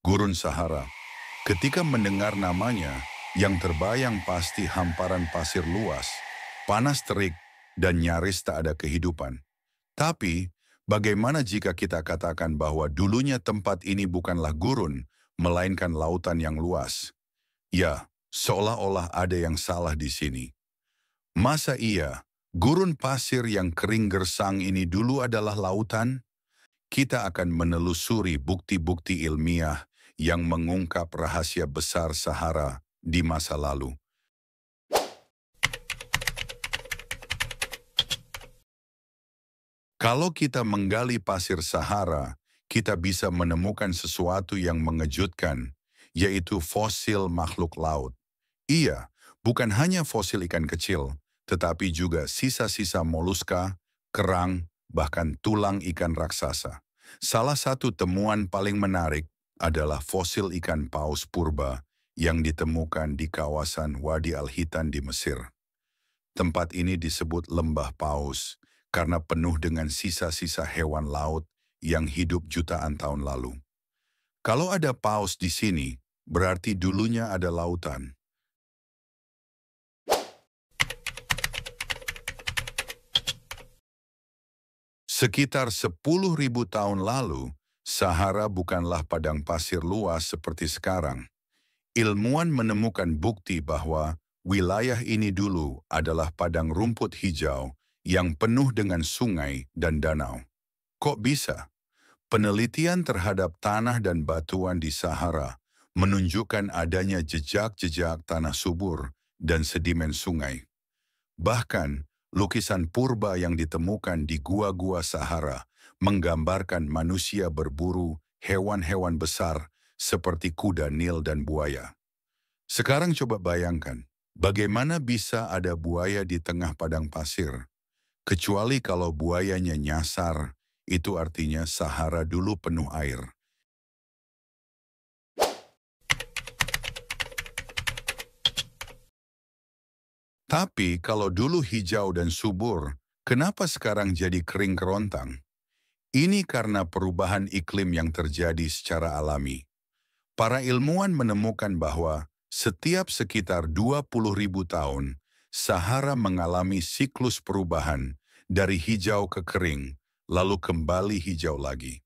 Gurun Sahara. Ketika mendengar namanya, yang terbayang pasti hamparan pasir luas, panas terik, dan nyaris tak ada kehidupan. Tapi, bagaimana jika kita katakan bahwa dulunya tempat ini bukanlah gurun, melainkan lautan yang luas? Ya, seolah-olah ada yang salah di sini. Masa iya, gurun pasir yang kering gersang ini dulu adalah lautan? Kita akan menelusuri bukti-bukti ilmiah yang mengungkap rahasia besar Sahara di masa lalu. Kalau kita menggali pasir Sahara, kita bisa menemukan sesuatu yang mengejutkan, yaitu fosil makhluk laut. Iya, bukan hanya fosil ikan kecil, tetapi juga sisa-sisa moluska, kerang, bahkan tulang ikan raksasa. Salah satu temuan paling menarik adalah fosil ikan paus purba yang ditemukan di kawasan Wadi Al-Hitan di Mesir. Tempat ini disebut Lembah Paus karena penuh dengan sisa-sisa hewan laut yang hidup jutaan tahun lalu. Kalau ada paus di sini, berarti dulunya ada lautan. Sekitar 10.000 tahun lalu, Sahara bukanlah padang pasir luas seperti sekarang. Ilmuwan menemukan bukti bahwa wilayah ini dulu adalah padang rumput hijau yang penuh dengan sungai dan danau. Kok bisa? Penelitian terhadap tanah dan batuan di Sahara menunjukkan adanya jejak-jejak tanah subur dan sedimen sungai. Bahkan, lukisan purba yang ditemukan di gua-gua Sahara menggambarkan manusia berburu hewan-hewan besar seperti kuda nil dan buaya. Sekarang coba bayangkan, bagaimana bisa ada buaya di tengah padang pasir? Kecuali kalau buayanya nyasar, itu artinya Sahara dulu penuh air. Tapi kalau dulu hijau dan subur, kenapa sekarang jadi kering kerontang? Ini karena perubahan iklim yang terjadi secara alami. Para ilmuwan menemukan bahwa setiap sekitar ribu tahun, Sahara mengalami siklus perubahan dari hijau ke kering, lalu kembali hijau lagi.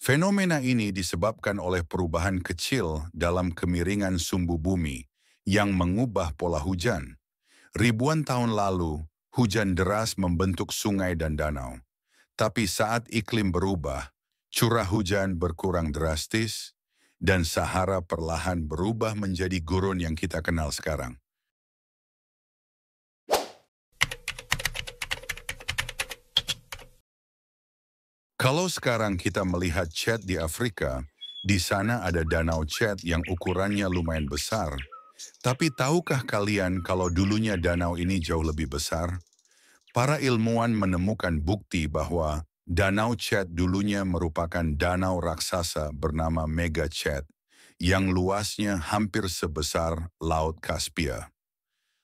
Fenomena ini disebabkan oleh perubahan kecil dalam kemiringan sumbu bumi yang mengubah pola hujan. Ribuan tahun lalu, hujan deras membentuk sungai dan danau. Tapi saat iklim berubah, curah hujan berkurang drastis, dan Sahara perlahan berubah menjadi gurun yang kita kenal sekarang. Kalau sekarang kita melihat Chad di Afrika, di sana ada danau Chad yang ukurannya lumayan besar. Tapi tahukah kalian kalau dulunya danau ini jauh lebih besar? Para ilmuwan menemukan bukti bahwa Danau Chad dulunya merupakan danau raksasa bernama Mega Chad yang luasnya hampir sebesar Laut Kaspia.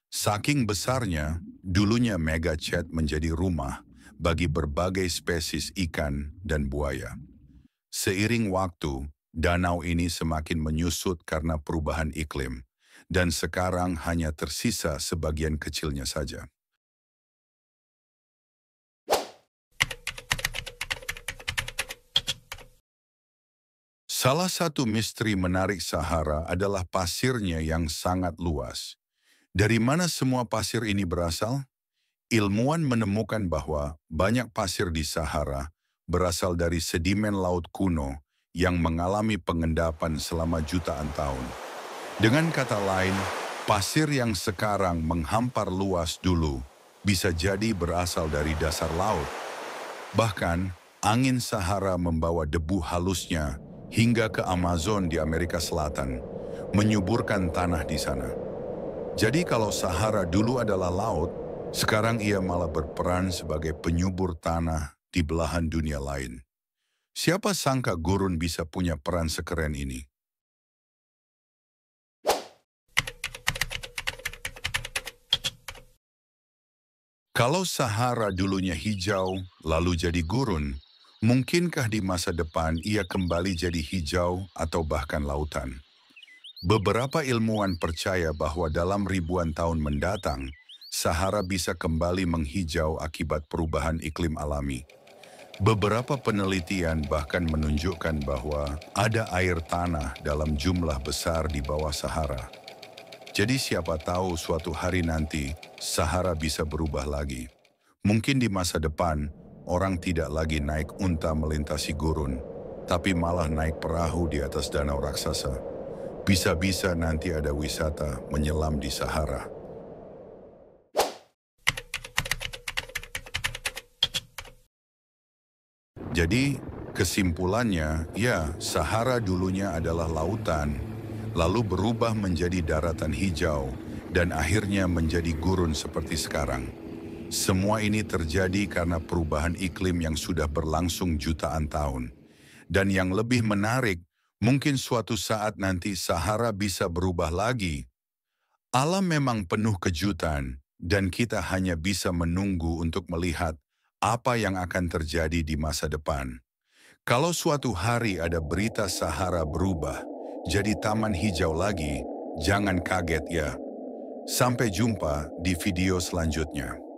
Saking besarnya, dulunya Mega Chad menjadi rumah bagi berbagai spesies ikan dan buaya. Seiring waktu, danau ini semakin menyusut karena perubahan iklim, dan sekarang hanya tersisa sebagian kecilnya saja. Salah satu misteri menarik Sahara adalah pasirnya yang sangat luas. Dari mana semua pasir ini berasal? Ilmuwan menemukan bahwa banyak pasir di Sahara berasal dari sedimen laut kuno yang mengalami pengendapan selama jutaan tahun. Dengan kata lain, pasir yang sekarang menghampar luas dulu bisa jadi berasal dari dasar laut. Bahkan, angin Sahara membawa debu halusnya hingga ke Amazon di Amerika Selatan, menyuburkan tanah di sana. Jadi kalau Sahara dulu adalah laut, sekarang ia malah berperan sebagai penyubur tanah di belahan dunia lain. Siapa sangka gurun bisa punya peran sekeren ini? Kalau Sahara dulunya hijau, lalu jadi gurun, Mungkinkah di masa depan ia kembali jadi hijau atau bahkan lautan? Beberapa ilmuwan percaya bahwa dalam ribuan tahun mendatang, Sahara bisa kembali menghijau akibat perubahan iklim alami. Beberapa penelitian bahkan menunjukkan bahwa ada air tanah dalam jumlah besar di bawah Sahara. Jadi siapa tahu suatu hari nanti, Sahara bisa berubah lagi. Mungkin di masa depan, orang tidak lagi naik unta melintasi gurun, tapi malah naik perahu di atas danau raksasa. Bisa-bisa nanti ada wisata menyelam di Sahara. Jadi, kesimpulannya, ya, Sahara dulunya adalah lautan, lalu berubah menjadi daratan hijau, dan akhirnya menjadi gurun seperti sekarang. Semua ini terjadi karena perubahan iklim yang sudah berlangsung jutaan tahun. Dan yang lebih menarik, mungkin suatu saat nanti Sahara bisa berubah lagi. Alam memang penuh kejutan, dan kita hanya bisa menunggu untuk melihat apa yang akan terjadi di masa depan. Kalau suatu hari ada berita Sahara berubah, jadi taman hijau lagi, jangan kaget ya. Sampai jumpa di video selanjutnya.